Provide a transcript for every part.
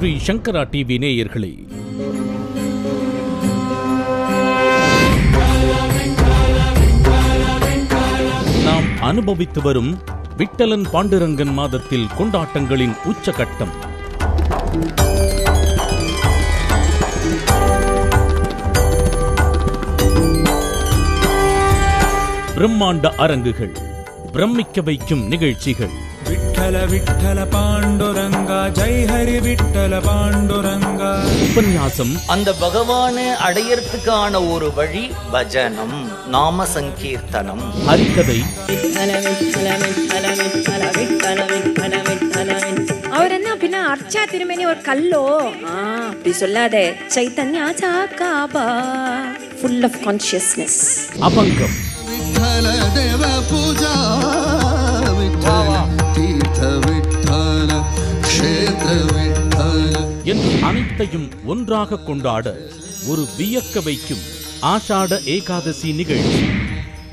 ஸ்ரீ சங்கரா TV நேயர்களே நாம் அனுபவித்து வரும் விட்டலன் பாண்டுரங்கன் மாதத்தில் கொண்டாட்டங்களின் உச்சகட்டம் பிரம்மாண்ட அரங்குகள் பிரமிக்க வைக்கும் நிகழ்ச்சிகள் விட்டல விட்டல பாண்டுரங்க ஜெய் உபன்யாசம் அந்த பகவானை அடையறதுக்கான ஒரு வழி பஜனம் நாம சங்கீர்த்தனம் ஹரிக்கதை அவர் என்ன அர்ச்சா திருமணி ஒரு கல்லோ அப்படி சொல்லாதே சைத்தன்யா சாக்காபா ஃபுல் ஆஃப் கான்சியஸ்னஸ் அபங்கம் விட்டல தேவ பூஜா விட்டல அனைத்தையும் ஒன்றாக கொண்டாட ஒரு வியக்க வைக்கும் ஆஷாட ஏகாதசி நிகழ்ச்சி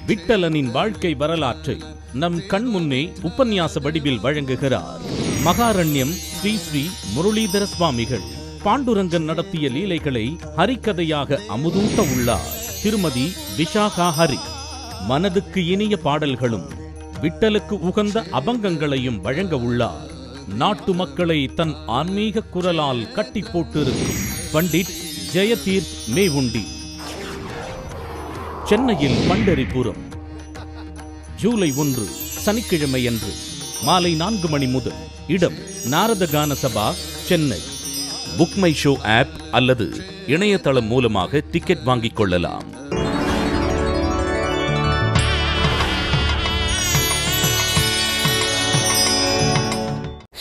விட்டலனின் வாழ்க்கை வரலாற்றை நம் கண்முன்னே உபன்யாச வடிவில் வழங்குகிறார் மகாரண்யம் ஸ்ரீ ஸ்ரீ முரளிதர சுவாமிகள் பாண்டுரங்கன் நடத்திய லீலைகளை ஹரிக்கதையாக அமுதூட்ட உள்ளார் திருமதி விஷாகா ஹரி மனதுக்கு இனிய பாடல்களும் விட்டலுக்கு உகந்த அபங்கங்களையும் வழங்க உள்ளார் நாட்டு மக்களை தன் ஆன்மீக குரலால் கட்டி போட்டிருக்கும் பண்டிட் ஜெயதீர் மேவுண்டி சென்னையில் பண்டரிபுரம் ஜூலை ஒன்று சனிக்கிழமை அன்று மாலை நான்கு மணி முதல் இடம் Narada Gana Sabha Chennai book my show app அல்லது இணையதளம் மூலமாக டிக்கெட் வாங்கிக் கொள்ளலாம்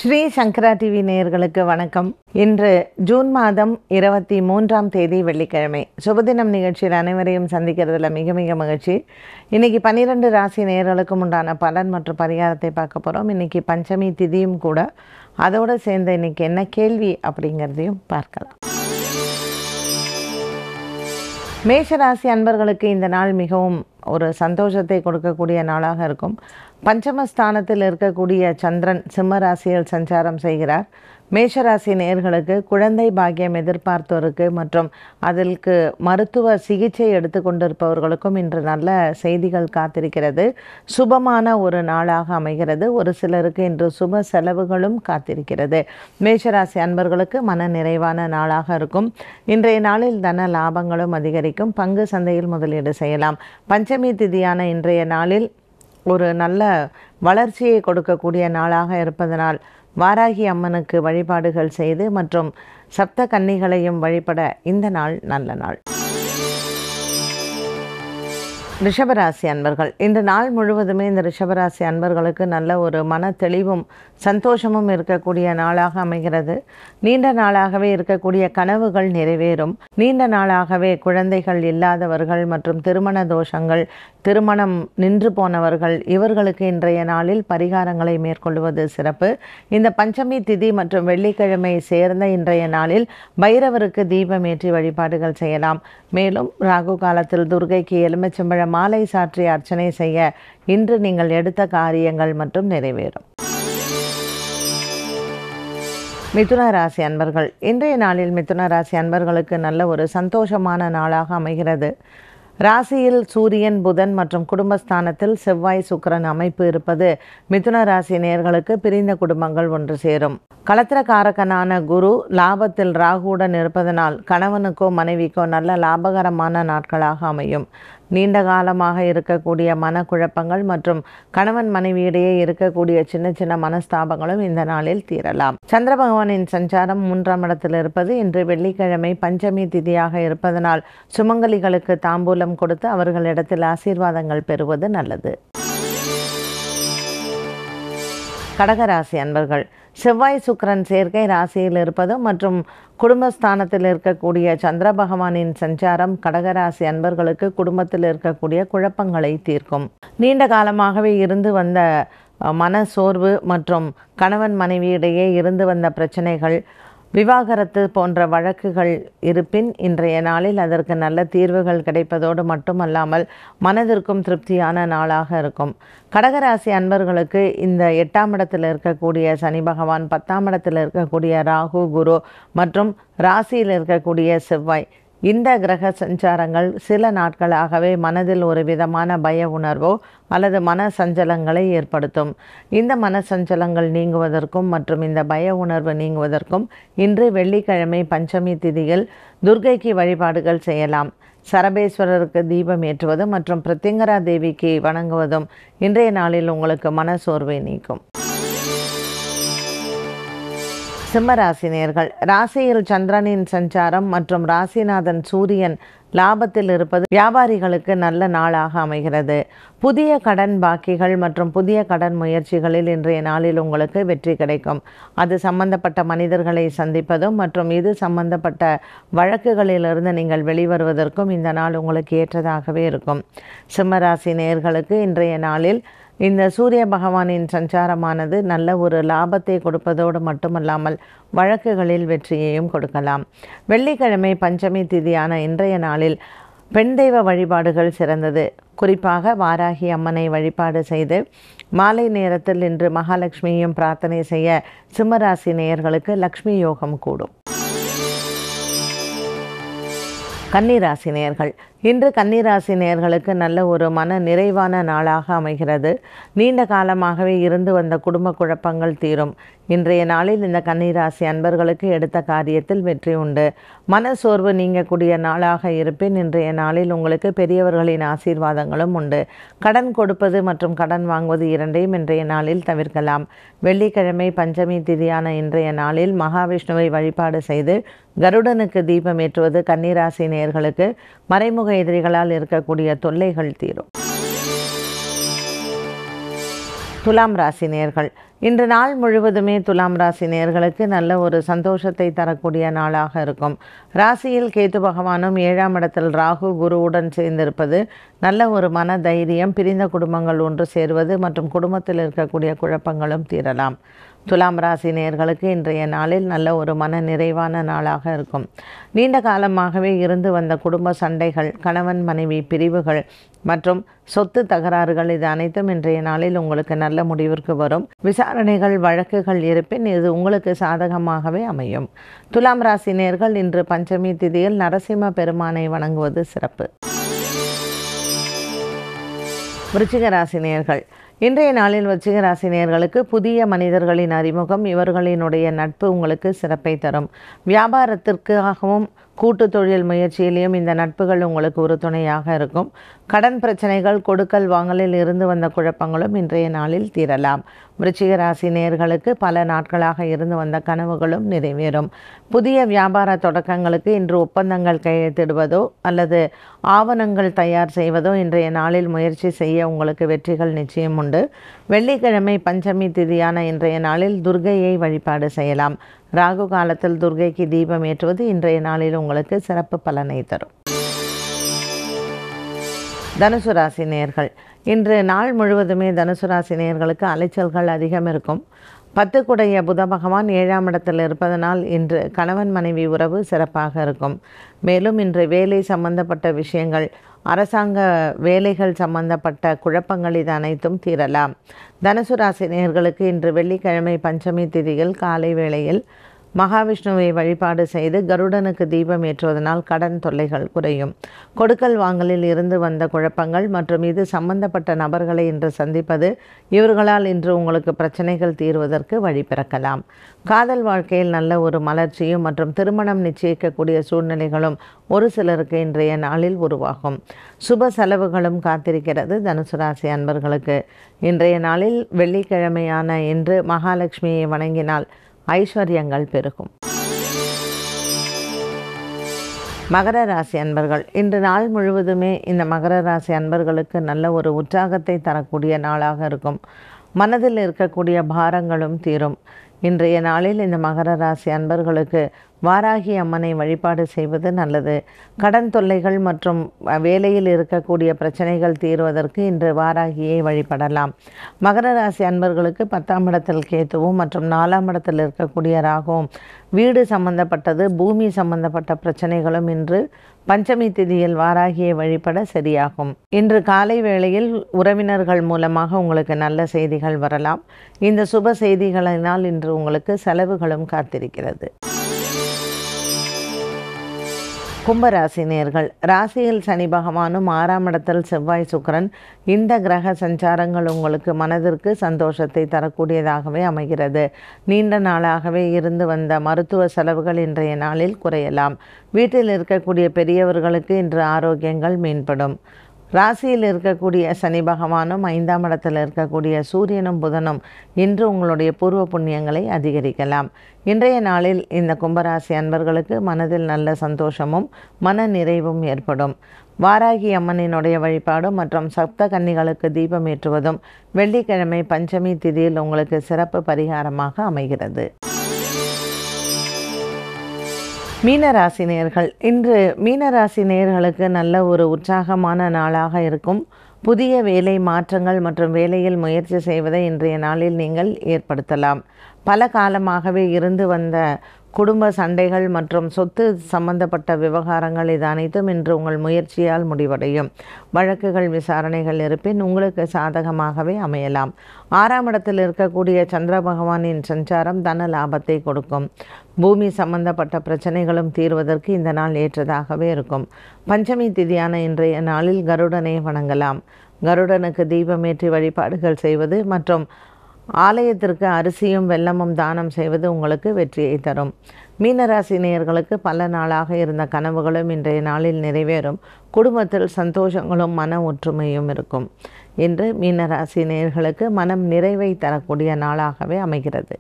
ஸ்ரீ சங்கரா டிவி நேயர்களுக்கு வணக்கம் இன்று ஜூன் மாதம் இருபத்தி மூன்றாம் தேதி வெள்ளிக்கிழமை சுபதினம் நிகழ்ச்சியில் அனைவரையும் சந்திக்கிறதுல மிக மிக மகிழ்ச்சி இன்றைக்கி பன்னிரெண்டு ராசி நேயர்களுக்கும் உண்டான பலன் மற்றும் பரிகாரத்தை பார்க்க போகிறோம் இன்றைக்கி பஞ்சமி திதியும் கூட அதோடு சேர்ந்த இன்றைக்கி என்ன கேள்வி அப்படிங்கிறதையும் பார்க்கலாம் மேஷராசி அன்பர்களுக்கு இந்த நாள் மிகவும் ஒரு சந்தோஷத்தை கொடுக்கக்கூடிய நாளாக இருக்கும் பஞ்சமஸ்தானத்தில் இருக்கக்கூடிய சந்திரன் சிம்ம ராசியில் சஞ்சாரம் செய்கிறார் மேஷராசி நேர்களுக்கு குழந்தை பாக்கியம் எதிர்பார்த்தோருக்கு மற்றும் அதற்கு மருத்துவ சிகிச்சை எடுத்துக்கொண்டிருப்பவர்களுக்கும் இன்று நல்ல செய்திகள் காத்திருக்கிறது சுபமான ஒரு நாளாக அமைகிறது ஒரு சிலருக்கு இன்று சுப செலவுகளும் காத்திருக்கிறது மேஷராசி அன்பர்களுக்கு மன நிறைவான நாளாக இருக்கும் இன்றைய நாளில் தன லாபங்களும் அதிகரிக்கும் பங்கு சந்தையில் முதலீடு செய்யலாம் பஞ்ச அஷ்டமி திதியான இன்றைய நாளில் ஒரு நல்ல வளர்ச்சியை கொடுக்கக்கூடிய நாளாக இருப்பதனால் வாராகி அம்மனுக்கு வழிபாடுகள் செய்து மற்றும் சப்த கன்னிகளையும் வழிபட இந்த நாள் நல்ல நாள் ரிஷபராசி அன்பர்கள் இந்த நாள் முழுவதுமே இந்த ரிஷபராசி அன்பர்களுக்கு நல்ல ஒரு மன தெளிவும் சந்தோஷமும் இருக்கக்கூடிய நாளாக அமைகிறது நீண்ட நாளாகவே இருக்கக்கூடிய கனவுகள் நிறைவேறும் நீண்ட நாளாகவே குழந்தைகள் இல்லாதவர்கள் மற்றும் திருமண தோஷங்கள் திருமணம் நின்று போனவர்கள் இவர்களுக்கு இன்றைய நாளில் பரிகாரங்களை மேற்கொள்வது சிறப்பு இந்த பஞ்சமி திதி மற்றும் வெள்ளிக்கிழமை சேர்ந்த இன்றைய நாளில் பைரவருக்கு தீபம் ஏற்றி வழிபாடுகள் செய்யலாம் மேலும் ராகு காலத்தில் துர்கைக்கு எலுமிச்சம்பழம் மாலை சாற்றி அர்ச்சனை செய்ய இன்று நீங்கள் எடுத்த காரியங்கள் மற்றும் நிறைவேறும் மிதுன ராசி அன்பர்கள் இன்றைய நாளில் மிதுன ராசி அன்பர்களுக்கு நல்ல ஒரு சந்தோஷமான நாளாக அமைகிறது ராசியில் சூரியன் புதன் மற்றும் குடும்பஸ்தானத்தில் செவ்வாய் சுக்கரன் அமைப்பு இருப்பது மிதுன ராசி நேர்களுக்கு பிரிந்த குடும்பங்கள் ஒன்று சேரும் களத்திரக்காரகனான குரு லாபத்தில் ராகுவுடன் இருப்பதனால் கணவனுக்கோ மனைவிக்கோ நல்ல லாபகரமான நாட்களாக அமையும் நீண்ட காலமாக இருக்கக்கூடிய மனக்குழப்பங்கள் மற்றும் கணவன் மனைவியிடையே இருக்கக்கூடிய சின்ன சின்ன மனஸ்தாபங்களும் இந்த நாளில் தீரலாம் சந்திர பகவானின் சஞ்சாரம் மூன்றாம் இடத்தில் இருப்பது இன்று வெள்ளிக்கிழமை பஞ்சமி திதியாக இருப்பதனால் சுமங்கலிகளுக்கு தாம்பூலம் கொடுத்து அவர்களிடத்தில் ஆசீர்வாதங்கள் பெறுவது நல்லது கடகராசி அன்பர்கள் செவ்வாய் சுக்கரன் சேர்க்கை ராசியில் இருப்பது மற்றும் குடும்பஸ்தானத்தில் இருக்கக்கூடிய சந்திர பகவானின் சஞ்சாரம் கடகராசி அன்பர்களுக்கு குடும்பத்தில் இருக்கக்கூடிய குழப்பங்களை தீர்க்கும் நீண்ட காலமாகவே இருந்து வந்த மன சோர்வு மற்றும் கணவன் மனைவியிடையே இருந்து வந்த பிரச்சனைகள் விவாகரத்து போன்ற வழக்குகள் இருப்பின் இன்றைய நாளில் அதற்கு நல்ல தீர்வுகள் கிடைப்பதோடு மட்டுமல்லாமல் மனதிற்கும் திருப்தியான நாளாக இருக்கும் கடகராசி அன்பர்களுக்கு இந்த எட்டாம் இடத்தில் இருக்கக்கூடிய சனி பகவான் பத்தாம் இடத்தில் இருக்கக்கூடிய ராகு குரு மற்றும் ராசியில் இருக்கக்கூடிய செவ்வாய் இந்த கிரக சஞ்சாரங்கள் சில நாட்களாகவே மனதில் ஒரு விதமான பய உணர்வோ அல்லது மன சஞ்சலங்களை ஏற்படுத்தும் இந்த மன சஞ்சலங்கள் நீங்குவதற்கும் மற்றும் இந்த பய உணர்வு நீங்குவதற்கும் இன்று வெள்ளிக்கிழமை பஞ்சமி திதியில் துர்கைக்கு வழிபாடுகள் செய்யலாம் சரபேஸ்வரருக்கு தீபம் ஏற்றுவதும் மற்றும் பிரத்யங்கரா தேவிக்கு வணங்குவதும் இன்றைய நாளில் உங்களுக்கு மன சோர்வை நீக்கும் சிம்மராசினியர்கள் ராசியில் சந்திரனின் சஞ்சாரம் மற்றும் ராசிநாதன் சூரியன் லாபத்தில் இருப்பது வியாபாரிகளுக்கு நல்ல நாளாக அமைகிறது புதிய கடன் பாக்கிகள் மற்றும் புதிய கடன் முயற்சிகளில் இன்றைய நாளில் உங்களுக்கு வெற்றி கிடைக்கும் அது சம்பந்தப்பட்ட மனிதர்களை சந்திப்பதும் மற்றும் இது சம்பந்தப்பட்ட வழக்குகளிலிருந்து நீங்கள் வெளிவருவதற்கும் இந்த நாள் உங்களுக்கு ஏற்றதாகவே இருக்கும் சிம்மராசி நேர்களுக்கு இன்றைய நாளில் இந்த சூரிய பகவானின் சஞ்சாரமானது நல்ல ஒரு லாபத்தை கொடுப்பதோடு மட்டுமல்லாமல் வழக்குகளில் வெற்றியையும் கொடுக்கலாம் வெள்ளிக்கிழமை பஞ்சமி திதியான இன்றைய நாளில் பெண் தெய்வ வழிபாடுகள் சிறந்தது குறிப்பாக வாராகி அம்மனை வழிபாடு செய்து மாலை நேரத்தில் இன்று மகாலட்சுமியும் பிரார்த்தனை செய்ய சிம்மராசி நேயர்களுக்கு லக்ஷ்மி யோகம் கூடும் கன்னிராசி நேயர்கள் இன்று கன்னிராசி நேர்களுக்கு நல்ல ஒரு மன நிறைவான நாளாக அமைகிறது நீண்ட காலமாகவே இருந்து வந்த குடும்ப குழப்பங்கள் தீரும் இன்றைய நாளில் இந்த கன்னிராசி அன்பர்களுக்கு எடுத்த காரியத்தில் வெற்றி உண்டு மன சோர்வு நீங்கக்கூடிய நாளாக இருப்பேன் இன்றைய நாளில் உங்களுக்கு பெரியவர்களின் ஆசீர்வாதங்களும் உண்டு கடன் கொடுப்பது மற்றும் கடன் வாங்குவது இரண்டையும் இன்றைய நாளில் தவிர்க்கலாம் வெள்ளிக்கிழமை பஞ்சமி திதியான இன்றைய நாளில் மகாவிஷ்ணுவை வழிபாடு செய்து கருடனுக்கு தீபம் ஏற்றுவது கன்னிராசி நேர்களுக்கு மறைமுக எதிரிகளால் இருக்கக்கூடிய தொல்லைகள் தீரும் துலாம் ராசி நேர்கள் இன்று நாள் முழுவதுமே துலாம் ராசி நேர்களுக்கு நல்ல ஒரு சந்தோஷத்தை தரக்கூடிய நாளாக இருக்கும் ராசியில் கேத்து பகவானும் ஏழாம் இடத்தில் ராகு குருவுடன் சேர்ந்திருப்பது நல்ல ஒரு மன தைரியம் பிரிந்த குடும்பங்கள் ஒன்று சேர்வது மற்றும் குடும்பத்தில் இருக்கக்கூடிய குழப்பங்களும் தீரலாம் துலாம் ராசி நேர்களுக்கு இன்றைய நாளில் நல்ல ஒரு மன நிறைவான நாளாக இருக்கும் நீண்ட காலமாகவே இருந்து வந்த குடும்ப சண்டைகள் கணவன் மனைவி பிரிவுகள் மற்றும் சொத்து தகராறுகள் இது அனைத்தும் இன்றைய நாளில் உங்களுக்கு நல்ல முடிவிற்கு வரும் விசாரணைகள் வழக்குகள் இருப்பின் இது உங்களுக்கு சாதகமாகவே அமையும் துலாம் ராசி நேர்கள் இன்று பஞ்சமி திதியில் நரசிம்ம பெருமானை வணங்குவது சிறப்பு விருச்சிக ராசி நேர்கள் இன்றைய நாளில் வச்சிக நேர்களுக்கு புதிய மனிதர்களின் அறிமுகம் இவர்களினுடைய நட்பு உங்களுக்கு சிறப்பை தரும் வியாபாரத்திற்காகவும் கூட்டு தொழில் முயற்சியிலையும் இந்த நட்புகள் உங்களுக்கு ஒரு துணையாக இருக்கும் கடன் பிரச்சனைகள் கொடுக்கல் வாங்கலில் இருந்து வந்த குழப்பங்களும் இன்றைய நாளில் தீரலாம் விருச்சிக ராசி நேர்களுக்கு பல நாட்களாக இருந்து வந்த கனவுகளும் நிறைவேறும் புதிய வியாபார தொடக்கங்களுக்கு இன்று ஒப்பந்தங்கள் கையெழுத்திடுவதோ அல்லது ஆவணங்கள் தயார் செய்வதோ இன்றைய நாளில் முயற்சி செய்ய உங்களுக்கு வெற்றிகள் நிச்சயம் உண்டு வெள்ளிக்கிழமை பஞ்சமி திதியான இன்றைய நாளில் துர்கையை வழிபாடு செய்யலாம் ராகு காலத்தில் துர்கைக்கு தீபம் ஏற்றுவது இன்றைய நாளில் உங்களுக்கு சிறப்பு பலனை தரும் தனுசு ராசி நேர்கள் இன்று நாள் முழுவதுமே தனுசு ராசி நேர்களுக்கு அலைச்சல்கள் அதிகம் இருக்கும் பத்துக்குடைய புத பகவான் ஏழாம் இடத்தில் இருப்பதனால் இன்று கணவன் மனைவி உறவு சிறப்பாக இருக்கும் மேலும் இன்று வேலை சம்பந்தப்பட்ட விஷயங்கள் அரசாங்க வேலைகள் சம்பந்தப்பட்ட குழப்பங்கள் இது அனைத்தும் தீரலாம் தனுசு ராசினியர்களுக்கு இன்று வெள்ளிக்கிழமை பஞ்சமி திதியில் காலை வேளையில் மகாவிஷ்ணுவை வழிபாடு செய்து கருடனுக்கு தீபம் ஏற்றுவதனால் கடன் தொல்லைகள் குறையும் கொடுக்கல் வாங்கலில் இருந்து வந்த குழப்பங்கள் மற்றும் இது சம்பந்தப்பட்ட நபர்களை இன்று சந்திப்பது இவர்களால் இன்று உங்களுக்கு பிரச்சனைகள் தீர்வதற்கு வழி பிறக்கலாம் காதல் வாழ்க்கையில் நல்ல ஒரு மலர்ச்சியும் மற்றும் திருமணம் நிச்சயிக்கக்கூடிய சூழ்நிலைகளும் ஒரு சிலருக்கு இன்றைய நாளில் உருவாகும் சுப செலவுகளும் காத்திருக்கிறது தனுசு ராசி அன்பர்களுக்கு இன்றைய நாளில் வெள்ளிக்கிழமையான இன்று மகாலட்சுமியை வணங்கினால் ஐஸ்வர்யங்கள் பெருகும் மகர ராசி அன்பர்கள் இன்று நாள் முழுவதுமே இந்த மகர ராசி அன்பர்களுக்கு நல்ல ஒரு உற்சாகத்தை தரக்கூடிய நாளாக இருக்கும் மனதில் இருக்கக்கூடிய பாரங்களும் தீரும் இன்றைய நாளில் இந்த மகர ராசி அன்பர்களுக்கு வாராகி அம்மனை வழிபாடு செய்வது நல்லது கடன் தொல்லைகள் மற்றும் வேலையில் இருக்கக்கூடிய பிரச்சனைகள் தீர்வதற்கு இன்று வாராகியை வழிபடலாம் மகர ராசி அன்பர்களுக்கு பத்தாம் இடத்தில் கேத்துவும் மற்றும் நாலாம் இடத்தில் இருக்கக்கூடிய ராகுவும் வீடு சம்பந்தப்பட்டது பூமி சம்பந்தப்பட்ட பிரச்சனைகளும் இன்று பஞ்சமி திதியில் வாராகியை வழிபட சரியாகும் இன்று காலை வேளையில் உறவினர்கள் மூலமாக உங்களுக்கு நல்ல செய்திகள் வரலாம் இந்த சுப செய்திகளினால் இன்று உங்களுக்கு செலவுகளும் காத்திருக்கிறது கும்பராசினியர்கள் ராசியில் சனி பகவானும் ஆறாம் இடத்தில் செவ்வாய் சுக்கரன் இந்த கிரக சஞ்சாரங்கள் உங்களுக்கு மனதிற்கு சந்தோஷத்தை தரக்கூடியதாகவே அமைகிறது நீண்ட நாளாகவே இருந்து வந்த மருத்துவ செலவுகள் இன்றைய நாளில் குறையலாம் வீட்டில் இருக்கக்கூடிய பெரியவர்களுக்கு இன்று ஆரோக்கியங்கள் மேம்படும் ராசியில் இருக்கக்கூடிய சனி பகவானும் ஐந்தாம் இடத்தில் இருக்கக்கூடிய சூரியனும் புதனும் இன்று உங்களுடைய பூர்வ புண்ணியங்களை அதிகரிக்கலாம் இன்றைய நாளில் இந்த கும்பராசி அன்பர்களுக்கு மனதில் நல்ல சந்தோஷமும் மன நிறைவும் ஏற்படும் வாராகி அம்மனினுடைய வழிபாடு மற்றும் சப்த கன்னிகளுக்கு தீபம் ஏற்றுவதும் வெள்ளிக்கிழமை பஞ்சமி திதியில் உங்களுக்கு சிறப்பு பரிகாரமாக அமைகிறது மீனராசி நேர்கள் இன்று மீனராசி நேர்களுக்கு நல்ல ஒரு உற்சாகமான நாளாக இருக்கும் புதிய வேலை மாற்றங்கள் மற்றும் வேலையில் முயற்சி செய்வதை இன்றைய நாளில் நீங்கள் ஏற்படுத்தலாம் பல காலமாகவே இருந்து வந்த குடும்ப சண்டைகள் மற்றும் சொத்து சம்பந்தப்பட்ட விவகாரங்கள் இது அனைத்தும் இன்று உங்கள் முயற்சியால் முடிவடையும் வழக்குகள் விசாரணைகள் இருப்பின் உங்களுக்கு சாதகமாகவே அமையலாம் ஆறாம் இடத்தில் இருக்கக்கூடிய சந்திர பகவானின் சஞ்சாரம் தன லாபத்தை கொடுக்கும் பூமி சம்பந்தப்பட்ட பிரச்சனைகளும் தீர்வதற்கு இந்த நாள் ஏற்றதாகவே இருக்கும் பஞ்சமி திதியான இன்றைய நாளில் கருடனை வணங்கலாம் கருடனுக்கு தீபமேற்றி வழிபாடுகள் செய்வது மற்றும் ஆலயத்திற்கு அரிசியும் வெல்லமும் தானம் செய்வது உங்களுக்கு வெற்றியை தரும் மீனராசி நேயர்களுக்கு பல நாளாக இருந்த கனவுகளும் இன்றைய நாளில் நிறைவேறும் குடும்பத்தில் சந்தோஷங்களும் மன ஒற்றுமையும் இருக்கும் இன்று மீனராசி நேயர்களுக்கு மனம் நிறைவை தரக்கூடிய நாளாகவே அமைகிறது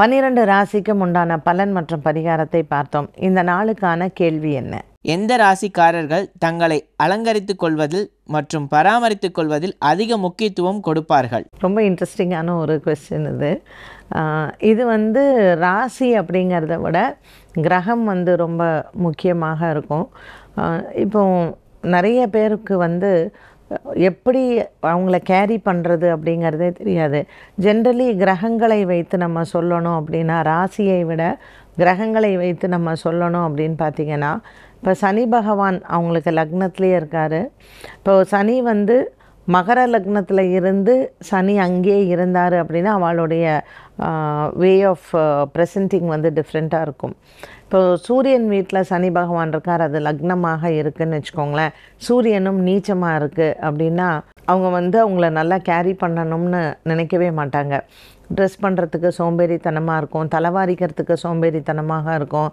பன்னிரண்டு ராசிக்கும் உண்டான பலன் மற்றும் பரிகாரத்தை பார்த்தோம் இந்த நாளுக்கான கேள்வி என்ன எந்த ராசிக்காரர்கள் தங்களை அலங்கரித்துக் கொள்வதில் மற்றும் பராமரித்துக் கொள்வதில் அதிக முக்கியத்துவம் கொடுப்பார்கள் ரொம்ப இன்ட்ரெஸ்டிங்கான ஒரு கொஸ்டின் இது இது வந்து ராசி அப்படிங்கிறத விட கிரகம் வந்து ரொம்ப முக்கியமாக இருக்கும் இப்போ நிறைய பேருக்கு வந்து எப்படி அவங்கள கேரி பண்ணுறது அப்படிங்கிறதே தெரியாது ஜென்ரலி கிரகங்களை வைத்து நம்ம சொல்லணும் அப்படின்னா ராசியை விட கிரகங்களை வைத்து நம்ம சொல்லணும் அப்படின்னு பார்த்திங்கன்னா இப்போ சனி பகவான் அவங்களுக்கு லக்னத்துலேயே இருக்கார் இப்போ சனி வந்து மகர லக்னத்தில் இருந்து சனி அங்கேயே இருந்தார் அப்படின்னா அவளுடைய வே ஆஃப் ப்ரெசன்டிங் வந்து டிஃப்ரெண்ட்டாக இருக்கும் இப்போ சூரியன் வீட்டில் சனி பகவான் இருக்கார் அது லக்னமாக இருக்குதுன்னு வச்சுக்கோங்களேன் சூரியனும் நீச்சமாக இருக்குது அப்படின்னா அவங்க வந்து அவங்கள நல்லா கேரி பண்ணணும்னு நினைக்கவே மாட்டாங்க ட்ரெஸ் பண்ணுறதுக்கு சோம்பேறித்தனமாக இருக்கும் தலைவாரிக்கிறதுக்கு சோம்பேறித்தனமாக இருக்கும்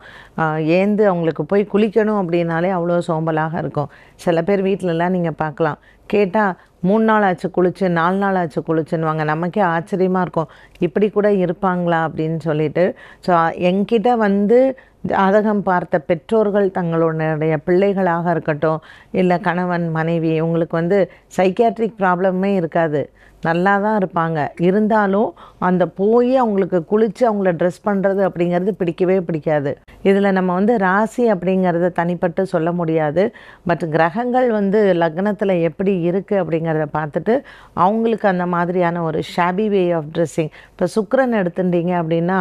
ஏந்து அவங்களுக்கு போய் குளிக்கணும் அப்படின்னாலே அவ்வளோ சோம்பலாக இருக்கும் சில பேர் வீட்டிலலாம் நீங்கள் பார்க்கலாம் கேட்டால் மூணு நாள் ஆச்சு குளிச்சு நாலு நாள் ஆச்சு வாங்க நமக்கே ஆச்சரியமாக இருக்கும் இப்படி கூட இருப்பாங்களா அப்படின்னு சொல்லிட்டு ஸோ என்கிட்ட வந்து ஜாதகம் பார்த்த பெற்றோர்கள் தங்களுடைய பிள்ளைகளாக இருக்கட்டும் இல்லை கணவன் மனைவி இவங்களுக்கு வந்து சைக்கியாட்ரிக் ப்ராப்ளமே இருக்காது நல்லா தான் இருப்பாங்க இருந்தாலும் அந்த போய் அவங்களுக்கு குளித்து அவங்கள ட்ரெஸ் பண்ணுறது அப்படிங்கிறது பிடிக்கவே பிடிக்காது இதில் நம்ம வந்து ராசி அப்படிங்கிறத தனிப்பட்டு சொல்ல முடியாது பட் கிரகங்கள் வந்து லக்னத்தில் எப்படி இருக்குது அப்படிங்கிறத பார்த்துட்டு அவங்களுக்கு அந்த மாதிரியான ஒரு ஷாபி வே ஆஃப் ட்ரெஸ்ஸிங் இப்போ சுக்கரன் எடுத்துட்டீங்க அப்படின்னா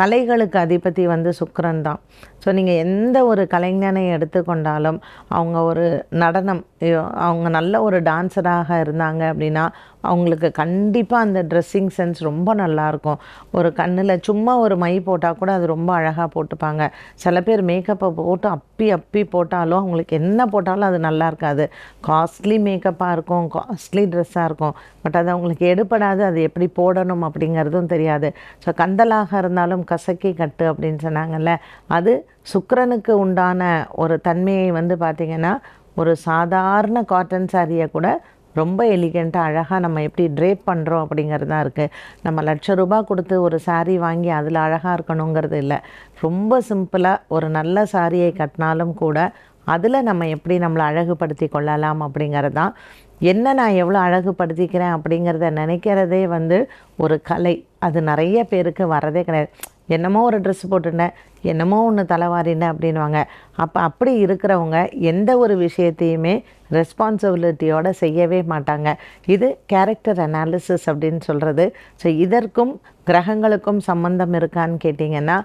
கலைகளுக்கு அதிபதி வந்து சுக்கரன் தான் ஸோ நீங்கள் எந்த ஒரு கலைஞனை எடுத்துக்கொண்டாலும் அவங்க ஒரு நடனம் அவங்க நல்ல ஒரு டான்ஸராக இருந்தாங்க அப்படின்னா அவங்களுக்கு கண்டிப்பாக அந்த ட்ரெஸ்ஸிங் சென்ஸ் ரொம்ப நல்லாயிருக்கும் ஒரு கண்ணில் சும்மா ஒரு மை போட்டால் கூட அது ரொம்ப அழகாக போட்டுப்பாங்க சில பேர் மேக்கப்பை போட்டு அப்பி அப்பி போட்டாலும் அவங்களுக்கு என்ன போட்டாலும் அது நல்லா இருக்காது காஸ்ட்லி மேக்கப்பாக இருக்கும் காஸ்ட்லி ட்ரெஸ்ஸாக இருக்கும் பட் அது அவங்களுக்கு எடுப்படாது அது எப்படி போடணும் அப்படிங்கிறதும் தெரியாது ஸோ கந்தலாக இருந்தாலும் கசக்கி கட்டு அப்படின்னு சொன்னாங்கல்ல அது சுக்கரனுக்கு உண்டான ஒரு தன்மையை வந்து பார்த்திங்கன்னா ஒரு சாதாரண காட்டன் சாரியை கூட ரொம்ப எலிகண்ட்டாக அழகாக நம்ம எப்படி ட்ரேப் பண்ணுறோம் அப்படிங்கிறது தான் இருக்குது நம்ம லட்ச ரூபா கொடுத்து ஒரு சாரீ வாங்கி அதில் அழகாக இருக்கணுங்கிறது இல்லை ரொம்ப சிம்பிளாக ஒரு நல்ல சாரியை கட்டினாலும் கூட அதில் நம்ம எப்படி நம்மளை அழகுபடுத்தி கொள்ளலாம் அப்படிங்கிறது தான் என்ன நான் எவ்வளோ அழகுபடுத்திக்கிறேன் அப்படிங்கிறத நினைக்கிறதே வந்து ஒரு கலை அது நிறைய பேருக்கு வரதே கிடையாது என்னமோ ஒரு ட்ரெஸ் போட்டுட்டேன் என்னமோ ஒன்று தலைவாரின்னு அப்படின்வாங்க அப்போ அப்படி இருக்கிறவங்க எந்த ஒரு விஷயத்தையுமே ரெஸ்பான்சிபிலிட்டியோடு செய்யவே மாட்டாங்க இது கேரக்டர் அனாலிசிஸ் அப்படின்னு சொல்கிறது ஸோ இதற்கும் கிரகங்களுக்கும் சம்மந்தம் இருக்கான்னு கேட்டிங்கன்னா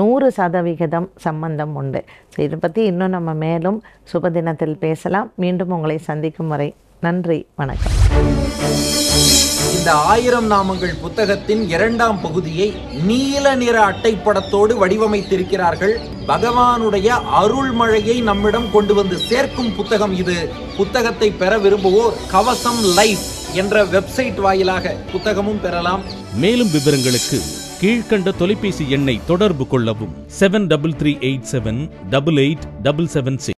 நூறு சதவிகிதம் சம்பந்தம் உண்டு ஸோ இதை பற்றி இன்னும் நம்ம மேலும் சுபதினத்தில் பேசலாம் மீண்டும் உங்களை சந்திக்கும் வரை நன்றி வணக்கம் இந்த ஆயிரம் நாமங்கள் புத்தகத்தின் இரண்டாம் பகுதியை நீல நிற அட்டைப்படத்தோடு வடிவமைத்திருக்கிறார்கள் பகவானுடைய அருள்மழையை நம்மிடம் கொண்டு வந்து சேர்க்கும் புத்தகம் இது புத்தகத்தை பெற விரும்புவோர் கவசம் லைஃப் என்ற வெப்சைட் வாயிலாக புத்தகமும் பெறலாம் மேலும் விவரங்களுக்கு கீழ்கண்ட தொலைபேசி எண்ணை தொடர்பு கொள்ளவும் seven double three eight seven double eight double seven six